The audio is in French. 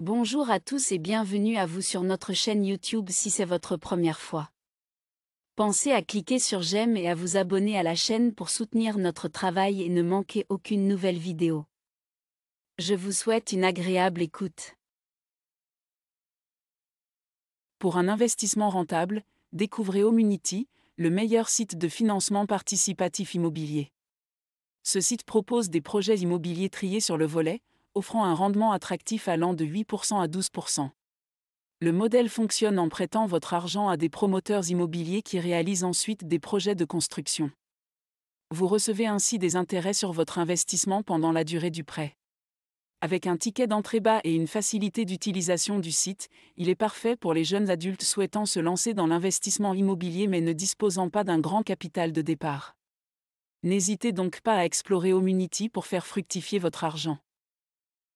Bonjour à tous et bienvenue à vous sur notre chaîne YouTube si c'est votre première fois. Pensez à cliquer sur j'aime et à vous abonner à la chaîne pour soutenir notre travail et ne manquer aucune nouvelle vidéo. Je vous souhaite une agréable écoute. Pour un investissement rentable, découvrez Omunity, le meilleur site de financement participatif immobilier. Ce site propose des projets immobiliers triés sur le volet, offrant un rendement attractif allant de 8% à 12%. Le modèle fonctionne en prêtant votre argent à des promoteurs immobiliers qui réalisent ensuite des projets de construction. Vous recevez ainsi des intérêts sur votre investissement pendant la durée du prêt. Avec un ticket d'entrée bas et une facilité d'utilisation du site, il est parfait pour les jeunes adultes souhaitant se lancer dans l'investissement immobilier mais ne disposant pas d'un grand capital de départ. N'hésitez donc pas à explorer Omunity pour faire fructifier votre argent.